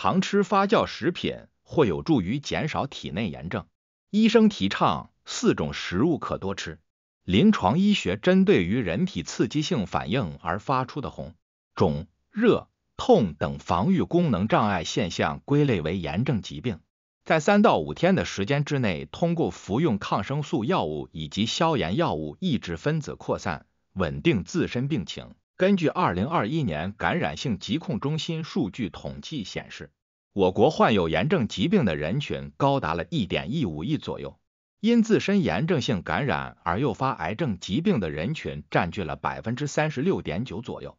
常吃发酵食品或有助于减少体内炎症。医生提倡四种食物可多吃。临床医学针对于人体刺激性反应而发出的红、肿、热、痛等防御功能障碍现象，归类为炎症疾病。在三到五天的时间之内，通过服用抗生素药物以及消炎药物，抑制分子扩散，稳定自身病情。根据二零二一年感染性疾控中心数据统计显示，我国患有炎症疾病的人群高达了一点一五亿左右，因自身炎症性感染而诱发癌症疾病的人群占据了百分之三十六点九左右。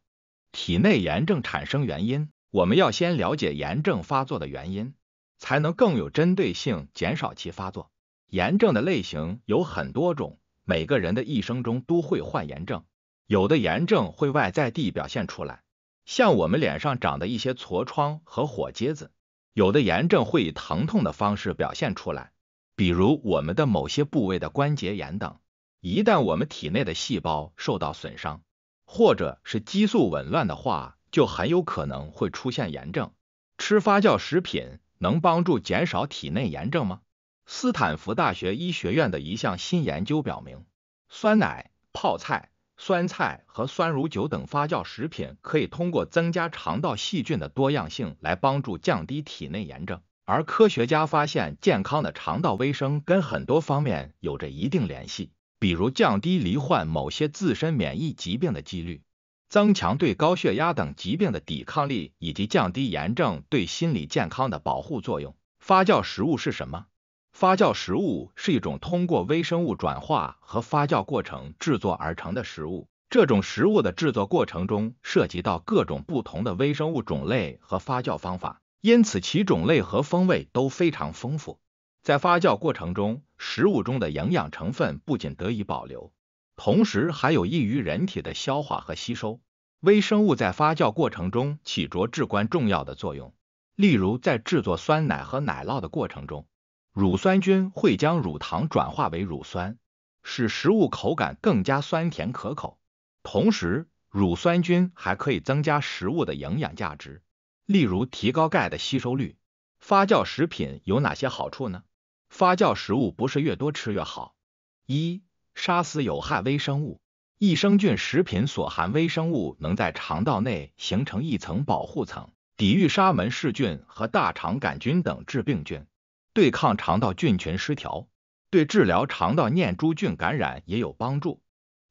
体内炎症产生原因，我们要先了解炎症发作的原因，才能更有针对性减少其发作。炎症的类型有很多种，每个人的一生中都会患炎症。有的炎症会外在地表现出来，像我们脸上长的一些痤疮和火疖子；有的炎症会以疼痛的方式表现出来，比如我们的某些部位的关节炎等。一旦我们体内的细胞受到损伤，或者是激素紊乱的话，就很有可能会出现炎症。吃发酵食品能帮助减少体内炎症吗？斯坦福大学医学院的一项新研究表明，酸奶、泡菜。酸菜和酸乳酒等发酵食品，可以通过增加肠道细菌的多样性来帮助降低体内炎症。而科学家发现，健康的肠道卫生跟很多方面有着一定联系，比如降低罹患某些自身免疫疾病的几率，增强对高血压等疾病的抵抗力，以及降低炎症对心理健康的保护作用。发酵食物是什么？发酵食物是一种通过微生物转化和发酵过程制作而成的食物。这种食物的制作过程中涉及到各种不同的微生物种类和发酵方法，因此其种类和风味都非常丰富。在发酵过程中，食物中的营养成分不仅得以保留，同时还有益于人体的消化和吸收。微生物在发酵过程中起着至关重要的作用，例如在制作酸奶和奶酪的过程中。乳酸菌会将乳糖转化为乳酸，使食物口感更加酸甜可口。同时，乳酸菌还可以增加食物的营养价值，例如提高钙的吸收率。发酵食品有哪些好处呢？发酵食物不是越多吃越好。一、杀死有害微生物，益生菌食品所含微生物能在肠道内形成一层保护层，抵御沙门氏菌和大肠杆菌等致病菌。对抗肠道菌群失调，对治疗肠道念珠菌感染也有帮助。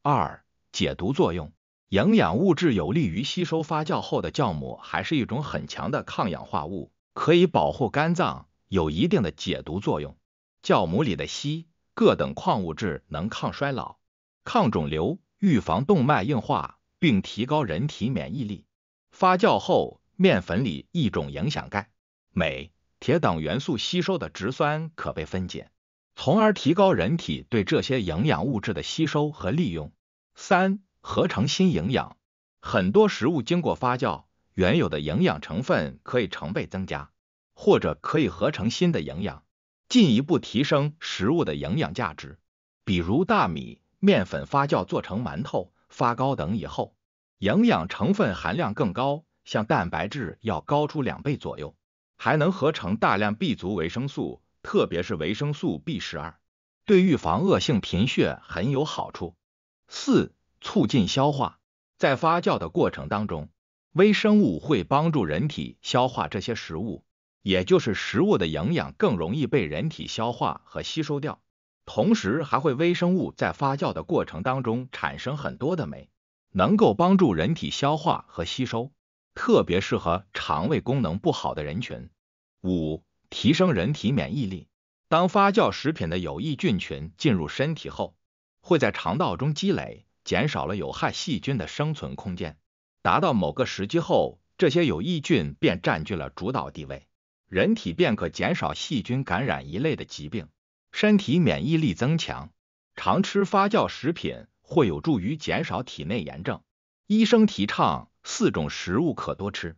二、解毒作用，营养物质有利于吸收。发酵后的酵母还是一种很强的抗氧化物，可以保护肝脏，有一定的解毒作用。酵母里的硒、铬等矿物质能抗衰老、抗肿瘤、预防动脉硬化，并提高人体免疫力。发酵后，面粉里一种影响钙、镁。铁等元素吸收的植酸可被分解，从而提高人体对这些营养物质的吸收和利用。三、合成新营养，很多食物经过发酵，原有的营养成分可以成倍增加，或者可以合成新的营养，进一步提升食物的营养价值。比如大米、面粉发酵做成馒头、发糕等以后，营养成分含量更高，像蛋白质要高出两倍左右。还能合成大量 B 族维生素，特别是维生素 B 十二，对预防恶性贫血很有好处。四、促进消化，在发酵的过程当中，微生物会帮助人体消化这些食物，也就是食物的营养更容易被人体消化和吸收掉。同时，还会微生物在发酵的过程当中产生很多的酶，能够帮助人体消化和吸收。特别适合肠胃功能不好的人群。五、提升人体免疫力。当发酵食品的有益菌群进入身体后，会在肠道中积累，减少了有害细菌的生存空间。达到某个时机后，这些有益菌便占据了主导地位，人体便可减少细菌感染一类的疾病，身体免疫力增强。常吃发酵食品，会有助于减少体内炎症。医生提倡。四种食物可多吃：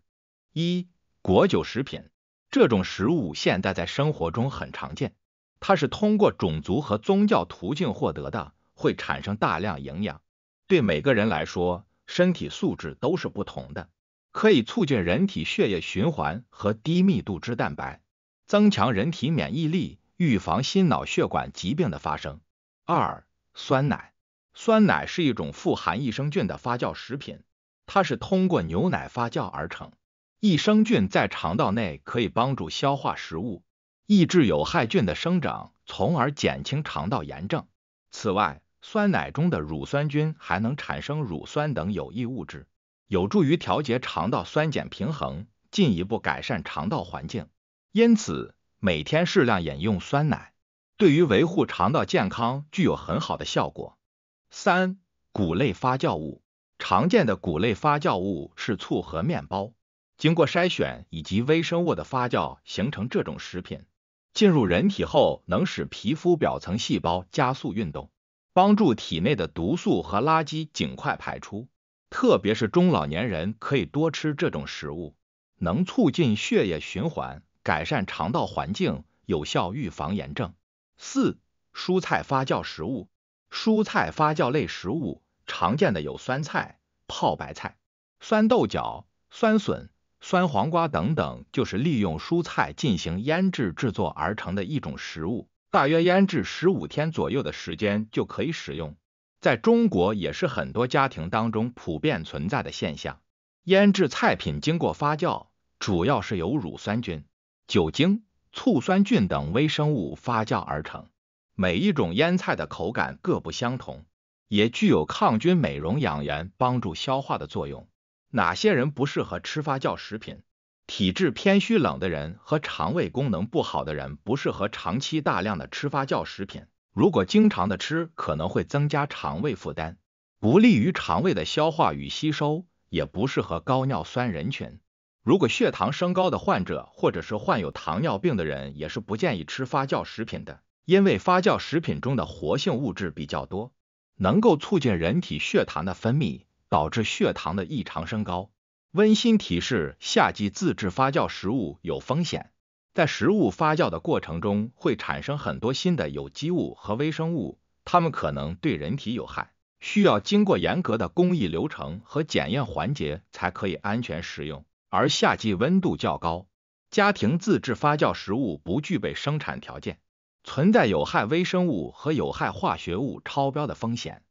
一、果酒食品，这种食物现在在生活中很常见，它是通过种族和宗教途径获得的，会产生大量营养。对每个人来说，身体素质都是不同的，可以促进人体血液循环和低密度脂蛋白，增强人体免疫力，预防心脑血管疾病的发生。二、酸奶，酸奶是一种富含益生菌的发酵食品。它是通过牛奶发酵而成，益生菌在肠道内可以帮助消化食物，抑制有害菌的生长，从而减轻肠道炎症。此外，酸奶中的乳酸菌还能产生乳酸等有益物质，有助于调节肠道酸碱平衡，进一步改善肠道环境。因此，每天适量饮用酸奶，对于维护肠道健康具有很好的效果。三、谷类发酵物。常见的谷类发酵物是醋和面包，经过筛选以及微生物的发酵形成这种食品。进入人体后，能使皮肤表层细胞加速运动，帮助体内的毒素和垃圾尽快排出。特别是中老年人可以多吃这种食物，能促进血液循环，改善肠道环境，有效预防炎症。四、蔬菜发酵食物，蔬菜发酵类食物。常见的有酸菜、泡白菜、酸豆角、酸笋、酸黄瓜等等，就是利用蔬菜进行腌制制作而成的一种食物，大约腌制十五天左右的时间就可以使用。在中国也是很多家庭当中普遍存在的现象。腌制菜品经过发酵，主要是由乳酸菌、酒精、醋酸菌等微生物发酵而成。每一种腌菜的口感各不相同。也具有抗菌、美容、养颜、帮助消化的作用。哪些人不适合吃发酵食品？体质偏虚冷的人和肠胃功能不好的人不适合长期大量的吃发酵食品。如果经常的吃，可能会增加肠胃负担，不利于肠胃的消化与吸收。也不适合高尿酸人群。如果血糖升高的患者或者是患有糖尿病的人，也是不建议吃发酵食品的，因为发酵食品中的活性物质比较多。能够促进人体血糖的分泌，导致血糖的异常升高。温馨提示：夏季自制发酵食物有风险，在食物发酵的过程中会产生很多新的有机物和微生物，它们可能对人体有害，需要经过严格的工艺流程和检验环节才可以安全食用。而夏季温度较高，家庭自制发酵食物不具备生产条件。存在有害微生物和有害化学物超标的风险。